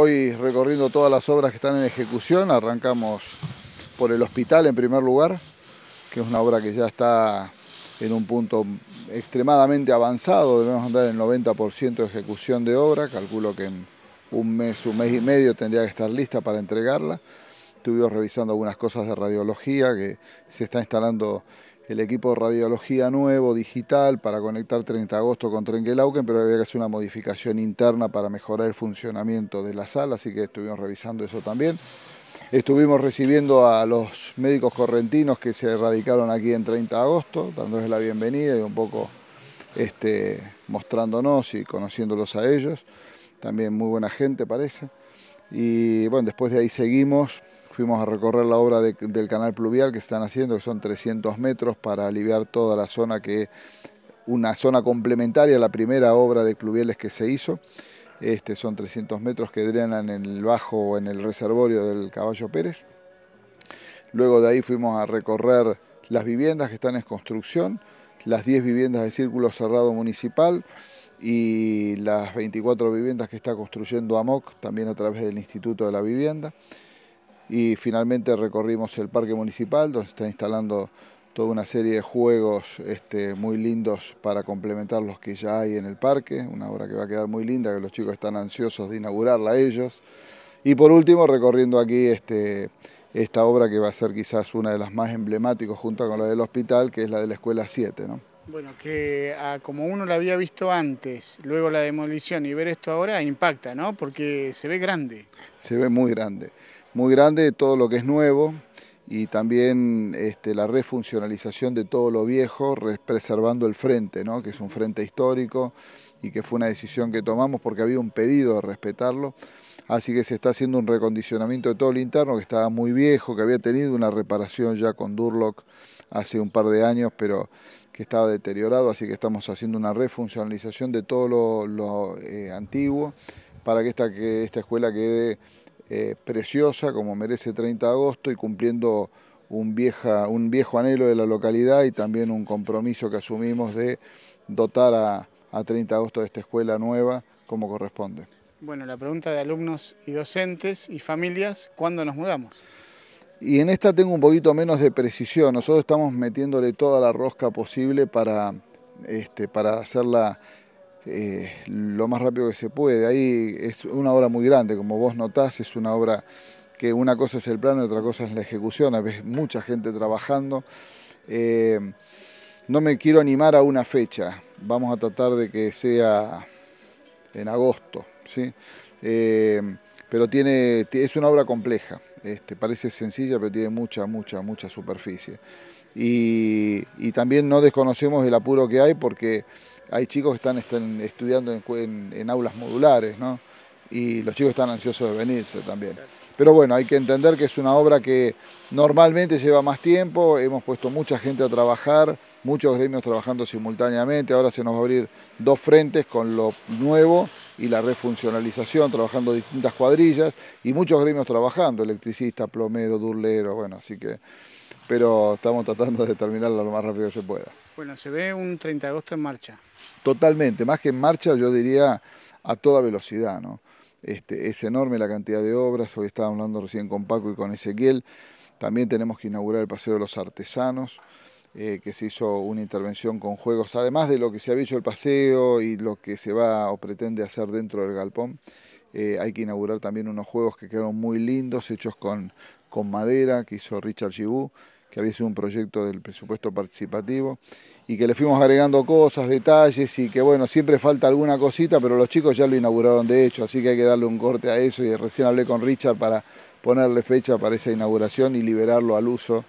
Hoy recorriendo todas las obras que están en ejecución, arrancamos por el hospital en primer lugar, que es una obra que ya está en un punto extremadamente avanzado, debemos andar en el 90% de ejecución de obra, calculo que en un mes, un mes y medio tendría que estar lista para entregarla. Estuvimos revisando algunas cosas de radiología que se está instalando el equipo de radiología nuevo, digital, para conectar 30 de agosto con Trenquelauken, pero había que hacer una modificación interna para mejorar el funcionamiento de la sala, así que estuvimos revisando eso también. Estuvimos recibiendo a los médicos correntinos que se radicaron aquí en 30 de agosto, dándoles la bienvenida y un poco este, mostrándonos y conociéndolos a ellos. También muy buena gente parece. Y bueno, después de ahí seguimos Fuimos a recorrer la obra del canal pluvial que están haciendo, que son 300 metros, para aliviar toda la zona que es una zona complementaria a la primera obra de pluviales que se hizo. Este, son 300 metros que drenan en el bajo, en el reservorio del Caballo Pérez. Luego de ahí fuimos a recorrer las viviendas que están en construcción, las 10 viviendas de círculo cerrado municipal y las 24 viviendas que está construyendo AMOC, también a través del Instituto de la Vivienda y finalmente recorrimos el parque municipal donde se está instalando toda una serie de juegos este, muy lindos para complementar los que ya hay en el parque, una obra que va a quedar muy linda, que los chicos están ansiosos de inaugurarla ellos. Y por último, recorriendo aquí este, esta obra que va a ser quizás una de las más emblemáticas junto con la del hospital, que es la de la Escuela 7. Bueno, que ah, como uno la había visto antes, luego la demolición y ver esto ahora impacta, ¿no? Porque se ve grande. Se ve muy grande muy grande de todo lo que es nuevo y también este, la refuncionalización de todo lo viejo, preservando el frente, ¿no? que es un frente histórico y que fue una decisión que tomamos porque había un pedido de respetarlo. Así que se está haciendo un recondicionamiento de todo el interno que estaba muy viejo, que había tenido una reparación ya con Durlock hace un par de años, pero que estaba deteriorado, así que estamos haciendo una refuncionalización de todo lo, eh, antiguo para que esta, que esta escuela quede eh, preciosa como merece 30 de agosto y cumpliendo un, vieja, un viejo anhelo de la localidad y también un compromiso que asumimos de dotar a, 30 de agosto de esta escuela nueva como corresponde. Bueno, la pregunta de alumnos y docentes y familias, ¿cuándo nos mudamos? Y en esta tengo un poquito menos de precisión, nosotros estamos metiéndole toda la rosca posible para, este, para hacerla eh, lo más rápido que se puede. Ahí es una obra muy grande, como vos notás, es una obra que una cosa es el plano y otra cosa es la ejecución. Ves mucha gente trabajando. Eh, no me quiero animar a una fecha. Vamos a tratar de que sea en agosto, ¿sí? Eh, pero tiene, es una obra compleja. Este, parece sencilla, pero tiene mucha, mucha, mucha superficie. Y, también no desconocemos el apuro que hay porque hay chicos que están, estudiando en, en, aulas modulares, ¿no? Y los chicos están ansiosos de venirse también. Pero bueno, hay que entender que es una obra que normalmente lleva más tiempo, hemos puesto mucha gente a trabajar, muchos gremios trabajando simultáneamente, ahora se nos va a abrir dos frentes con lo nuevo y la refuncionalización, trabajando distintas cuadrillas y muchos gremios trabajando, electricista plomero durlero bueno, así que... Pero estamos tratando de terminarlo lo más rápido que se pueda. Bueno, se ve un 30 de agosto en marcha. Totalmente, más que en marcha yo diría a toda velocidad, ¿no? Este, es enorme la cantidad de obras, hoy estaba hablando recién con Paco y con Ezequiel, también tenemos que inaugurar el Paseo de los Artesanos, eh, que se hizo una intervención con juegos, además de lo que se había hecho el paseo y lo que se va o pretende hacer dentro del galpón, eh, hay que inaugurar también unos juegos que quedaron muy lindos, hechos con, con madera, que hizo Richard Gibú, que había sido un proyecto del presupuesto participativo, y que le fuimos agregando cosas, detalles, y que bueno, siempre falta alguna cosita, pero los chicos ya lo inauguraron de hecho, así que hay que darle un corte a eso, y recién hablé con Richard para ponerle fecha para esa inauguración y liberarlo al uso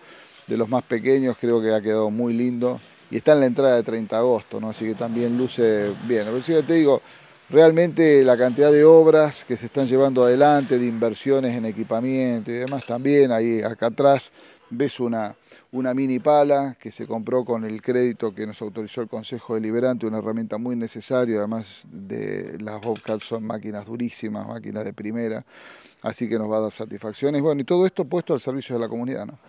de los más pequeños, creo que ha quedado muy lindo. Y está en la entrada de 30 de agosto, ¿no? así que también luce bien. Pero sí, te digo, realmente la cantidad de obras que se están llevando adelante, de inversiones en equipamiento y demás, también ahí acá atrás ves una, una mini pala que se compró con el crédito que nos autorizó el Consejo Deliberante, una herramienta muy necesaria, además de las Bobcats, son máquinas durísimas, máquinas de primera, así que nos va a dar satisfacciones. Bueno, y todo esto puesto al servicio de la comunidad, ¿no?